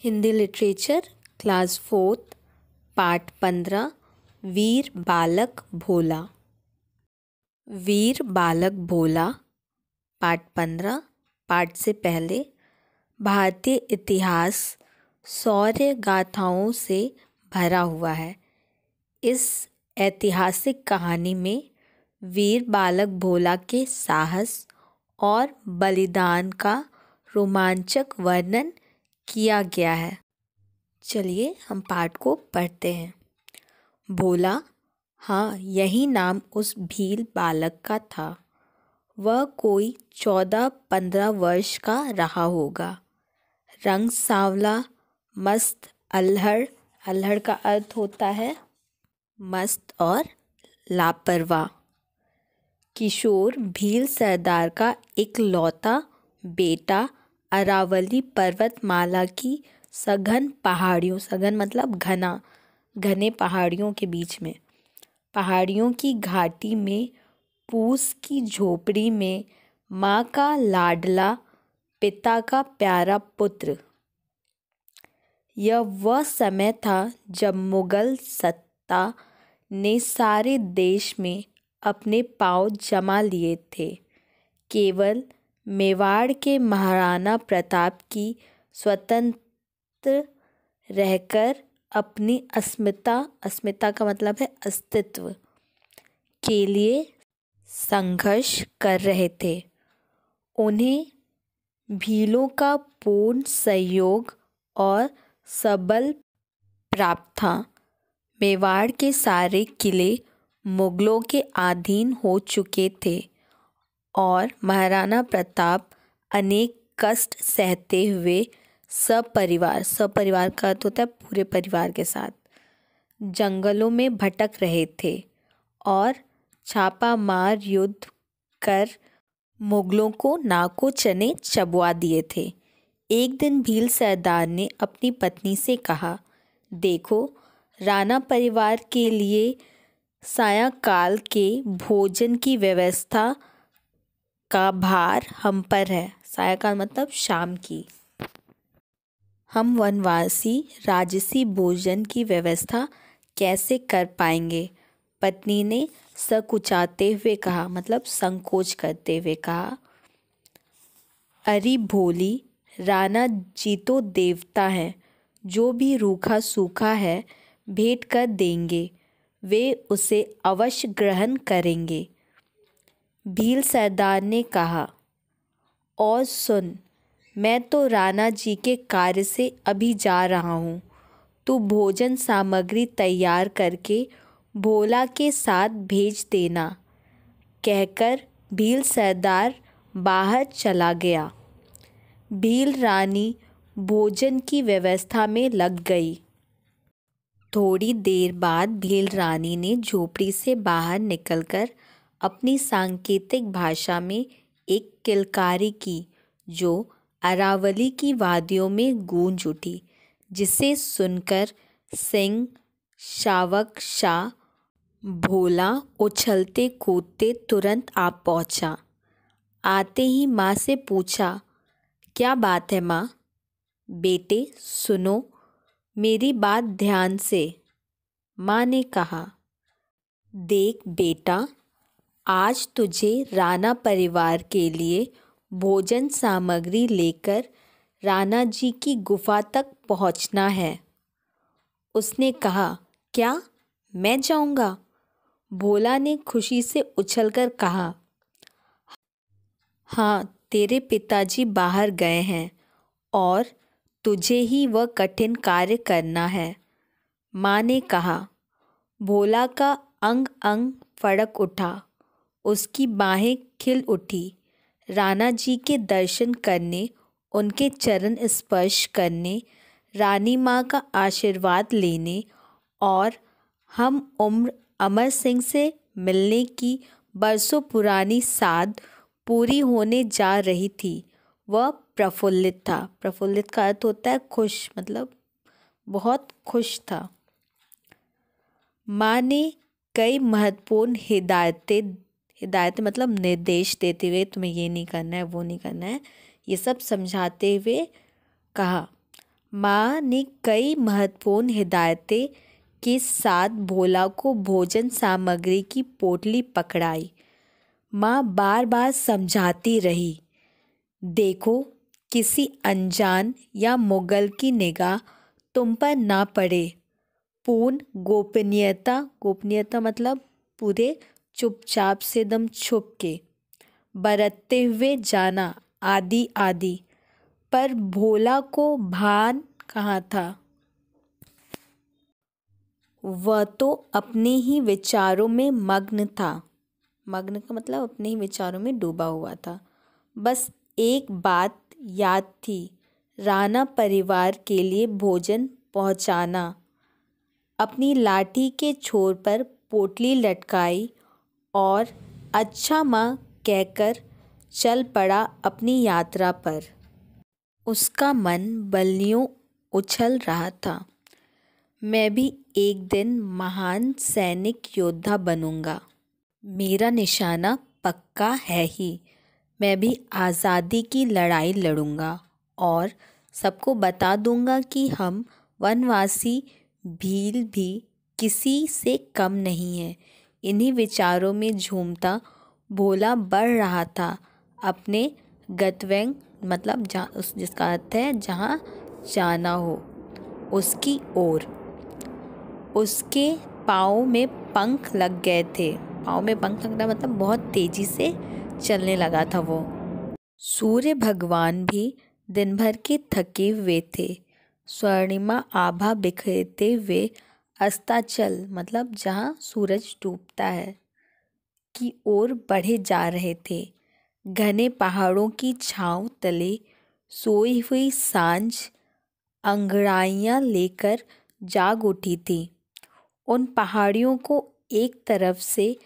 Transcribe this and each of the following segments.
Hindi literature class fourth part पंद्रह वीर बालक भोला वीर बालक भोला पार्ट पंद्रह पाठ से पहले भारतीय इतिहास सौर्य गाथाओं से भरा हुआ है इस ऐतिहासिक कहानी में वीर बालक भोला के साहस और बलिदान का रोमांचक वर्णन किया गया है चलिए हम पाठ को पढ़ते हैं बोला हाँ यही नाम उस भील बालक का था वह कोई चौदह पंद्रह वर्ष का रहा होगा रंग सांवला मस्त अल्हड़ अल्हड़ का अर्थ होता है मस्त और लापरवाह किशोर भील सरदार का एक लौता बेटा अरावली पर्वतमाला की सघन पहाड़ियों सघन मतलब घना घने पहाड़ियों के बीच में पहाड़ियों की घाटी में पूस की झोपड़ी में माँ का लाडला पिता का प्यारा पुत्र यह वह समय था जब मुगल सत्ता ने सारे देश में अपने पाँव जमा लिए थे केवल मेवाड़ के महाराणा प्रताप की स्वतंत्र रहकर अपनी अस्मिता अस्मिता का मतलब है अस्तित्व के लिए संघर्ष कर रहे थे उन्हें भीलों का पूर्ण सहयोग और सबल प्राप्त था मेवाड़ के सारे किले मुगलों के अधीन हो चुके थे और महाराणा प्रताप अनेक कष्ट सहते हुए सपरिवार सपरिवार का अर्थ तो होता है पूरे परिवार के साथ जंगलों में भटक रहे थे और छापा मार युद्ध कर मुगलों को नाको चने चबवा दिए थे एक दिन भील सरदार ने अपनी पत्नी से कहा देखो राणा परिवार के लिए सायाकाल के भोजन की व्यवस्था का भार हम पर है सायकाल मतलब शाम की हम वनवासी राजसी भोजन की व्यवस्था कैसे कर पाएंगे पत्नी ने सकुचाते हुए कहा मतलब संकोच करते हुए कहा अरे भोली राणा जी तो देवता हैं जो भी रूखा सूखा है भेंट कर देंगे वे उसे अवश्य ग्रहण करेंगे भील सरदार ने कहा और सुन मैं तो राणा जी के कार्य से अभी जा रहा हूँ तू भोजन सामग्री तैयार करके भोला के साथ भेज देना कहकर भील सरदार बाहर चला गया भील रानी भोजन की व्यवस्था में लग गई थोड़ी देर बाद भील रानी ने झोपड़ी से बाहर निकलकर अपनी सांकेतिक भाषा में एक किलकारी की जो अरावली की वादियों में गूंज उठी जिसे सुनकर सिंह शावक शाह भोला उछलते कूदते तुरंत आप पहुंचा आते ही माँ से पूछा क्या बात है माँ बेटे सुनो मेरी बात ध्यान से माँ ने कहा देख बेटा आज तुझे राणा परिवार के लिए भोजन सामग्री लेकर राणा जी की गुफा तक पहुंचना है उसने कहा क्या मैं जाऊंगा भोला ने खुशी से उछलकर कहा हाँ तेरे पिताजी बाहर गए हैं और तुझे ही वह कठिन कार्य करना है माँ ने कहा भोला का अंग अंग फड़क उठा उसकी बाहें खिल उठी राना जी के दर्शन करने उनके चरण स्पर्श करने रानी माँ का आशीर्वाद लेने और हम उम्र अमर सिंह से मिलने की बरसों पुरानी साध पूरी होने जा रही थी वह प्रफुल्लित था प्रफुल्लित का अर्थ होता है खुश मतलब बहुत खुश था माँ ने कई महत्वपूर्ण हिदायतें हिदायत मतलब निर्देश देते हुए तुम्हें ये नहीं करना है वो नहीं करना है ये सब समझाते हुए कहा माँ ने कई महत्वपूर्ण हिदायतें के साथ भोला को भोजन सामग्री की पोटली पकड़ाई माँ बार बार समझाती रही देखो किसी अनजान या मुग़ल की निगाह तुम पर ना पड़े पूर्ण गोपनीयता गोपनीयता मतलब पूरे चुपचाप से दम छुप के बरतते हुए जाना आदि आदि पर भोला को भान कहाँ था वह तो अपने ही विचारों में मग्न था मग्न का मतलब अपने ही विचारों में डूबा हुआ था बस एक बात याद थी राणा परिवार के लिए भोजन पहुंचाना अपनी लाठी के छोर पर पोटली लटकाई और अच्छा माँ कहकर चल पड़ा अपनी यात्रा पर उसका मन बल्लियों उछल रहा था मैं भी एक दिन महान सैनिक योद्धा बनूंगा मेरा निशाना पक्का है ही मैं भी आज़ादी की लड़ाई लड़ूंगा और सबको बता दूंगा कि हम वनवासी भील भी किसी से कम नहीं है इन्हीं विचारों में झूमता भोला बढ़ रहा था अपने गतव्यंग मतलब जहाँ उस जिसका अर्थ है जहाँ जाना हो उसकी ओर उसके पाँव में पंख लग गए थे पाँव में पंख लगना मतलब बहुत तेज़ी से चलने लगा था वो सूर्य भगवान भी दिन भर के थके हुए थे स्वर्णिमा आभा बिखरते हुए अस्ताचल मतलब जहाँ सूरज डूबता है की ओर बढ़े जा रहे थे घने पहाड़ों की छाँव तले सोई हुई सांझ अंगड़ाइयाँ लेकर जाग उठी थी उन पहाड़ियों को एक तरफ से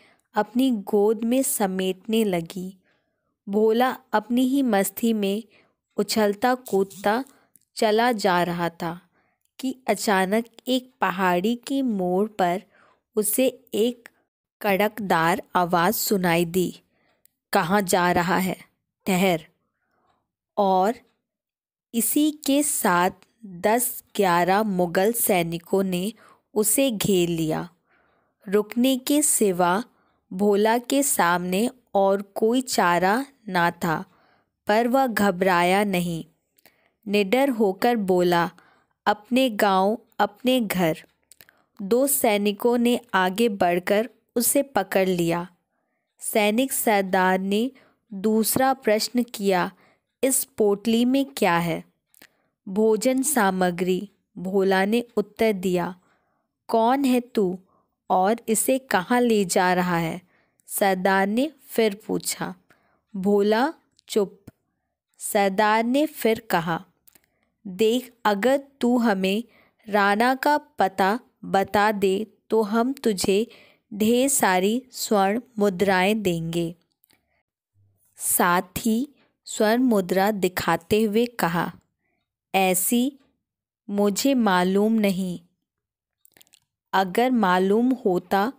अपनी गोद में समेटने लगी भोला अपनी ही मस्ती में उछलता कूदता चला जा रहा था कि अचानक एक पहाड़ी की मोड़ पर उसे एक कड़कदार आवाज़ सुनाई दी कहाँ जा रहा है ठहर और इसी के साथ दस ग्यारह मुग़ल सैनिकों ने उसे घेर लिया रुकने के सिवा भोला के सामने और कोई चारा ना था पर वह घबराया नहीं निडर होकर बोला अपने गांव अपने घर दो सैनिकों ने आगे बढ़कर उसे पकड़ लिया सैनिक सरदार ने दूसरा प्रश्न किया इस पोटली में क्या है भोजन सामग्री भोला ने उत्तर दिया कौन है तू और इसे कहाँ ले जा रहा है सरदार ने फिर पूछा भोला चुप सरदार ने फिर कहा देख अगर तू हमें राणा का पता बता दे तो हम तुझे ढेर सारी स्वर्ण मुद्राएं देंगे साथ ही स्वर्ण मुद्रा दिखाते हुए कहा ऐसी मुझे मालूम नहीं अगर मालूम होता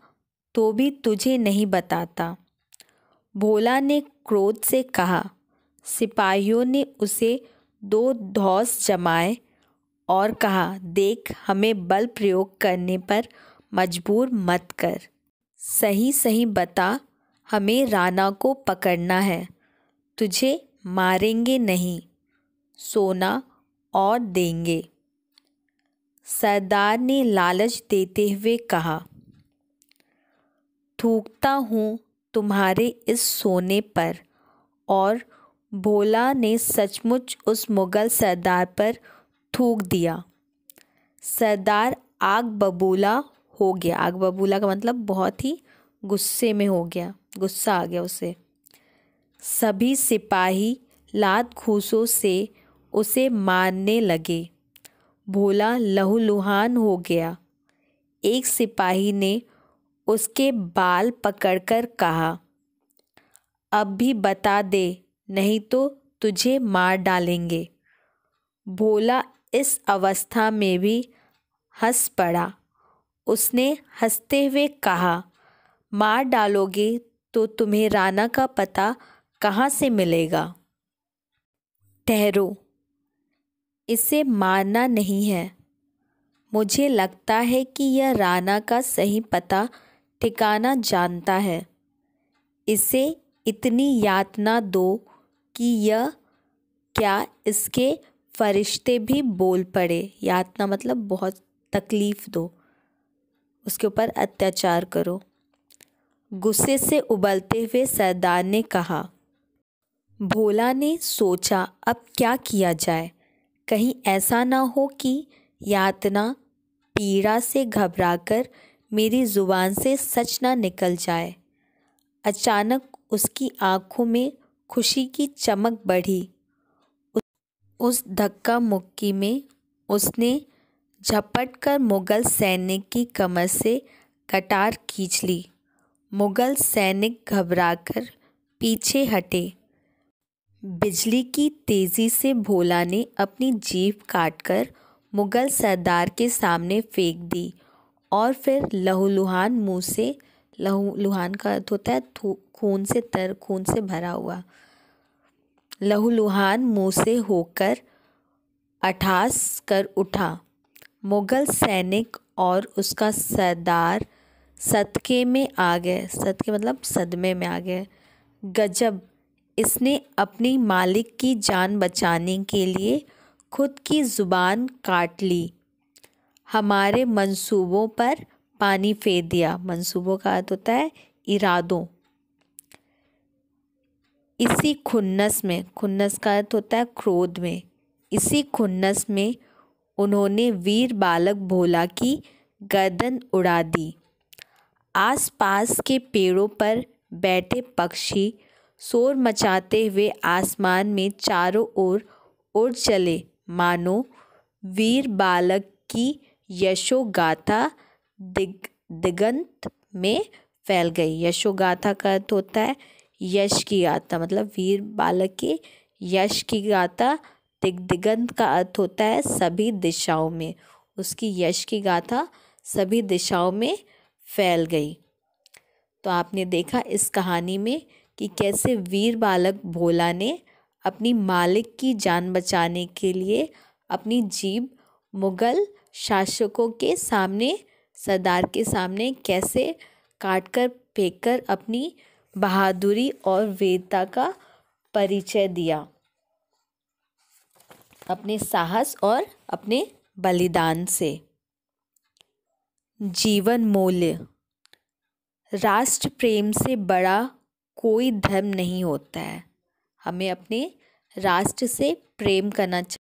तो भी तुझे नहीं बताता भोला ने क्रोध से कहा सिपाहियों ने उसे दो धौस जमाए और कहा देख हमें बल प्रयोग करने पर मजबूर मत कर सही सही बता हमें राना को पकड़ना है तुझे मारेंगे नहीं सोना और देंगे सरदार ने लालच देते हुए कहा थूकता हूँ तुम्हारे इस सोने पर और भोला ने सचमुच उस मुग़ल सरदार पर थूक दिया सरदार आग बबूला हो गया आग बबूला का मतलब बहुत ही गुस्से में हो गया गुस्सा आ गया उसे सभी सिपाही लात घूसों से उसे मारने लगे भोला लहूलुहान हो गया एक सिपाही ने उसके बाल पकड़कर कहा अब भी बता दे नहीं तो तुझे मार डालेंगे भोला इस अवस्था में भी हंस पड़ा उसने हंसते हुए कहा मार डालोगे तो तुम्हें राना का पता कहाँ से मिलेगा ठहरो इसे मारना नहीं है मुझे लगता है कि यह राना का सही पता ठिकाना जानता है इसे इतनी यातना दो कि यह क्या इसके फरिश्ते भी बोल पड़े यातना मतलब बहुत तकलीफ़ दो उसके ऊपर अत्याचार करो गुस्से से उबलते हुए सरदार ने कहा भोला ने सोचा अब क्या किया जाए कहीं ऐसा ना हो कि यातना पीड़ा से घबराकर मेरी ज़ुबान से सच ना निकल जाए अचानक उसकी आंखों में खुशी की चमक बढ़ी उस धक्का मुक्की में उसने झपट कर मुग़ल सैनिक की कमर से कटार खींच ली मुग़ल सैनिक घबराकर पीछे हटे बिजली की तेज़ी से भोला ने अपनी जीप काटकर मुग़ल सरदार के सामने फेंक दी और फिर लहूलुहान मुंह से लहू लुहान का अर्थ होता है खून से तर खून से भरा हुआ लहू लुहान मुँह से होकर अठास कर उठा मुग़ल सैनिक और उसका सरदार सदके में आ गए सदके मतलब सदमे में आ गए गजब इसने अपनी मालिक की जान बचाने के लिए खुद की ज़ुबान काट ली हमारे मंसूबों पर पानी फेर दिया मंसूबों का अर्थ होता है इरादों इसी खुन्नस में खुन्नस का अर्थ होता है क्रोध में इसी खुन्नस में उन्होंने वीर बालक भोला की गर्दन उड़ा दी आसपास के पेड़ों पर बैठे पक्षी शोर मचाते हुए आसमान में चारों ओर उड़ चले मानो वीर बालक की यशोगाथा दिग दिगंत में फैल गई यशोगाथा का अर्थ होता है यश की गाथा मतलब वीर बालक की यश की गाथा दिग्दिगंत का अर्थ होता है सभी दिशाओं में उसकी यश की गाथा सभी दिशाओं में फैल गई तो आपने देखा इस कहानी में कि कैसे वीर बालक भोला ने अपनी मालिक की जान बचाने के लिए अपनी जीभ मुगल शासकों के सामने सरदार के सामने कैसे काट कर फेंक कर अपनी बहादुरी और वीरता का परिचय दिया अपने साहस और अपने बलिदान से जीवन मूल्य राष्ट्र प्रेम से बड़ा कोई धर्म नहीं होता है हमें अपने राष्ट्र से प्रेम करना चाहिए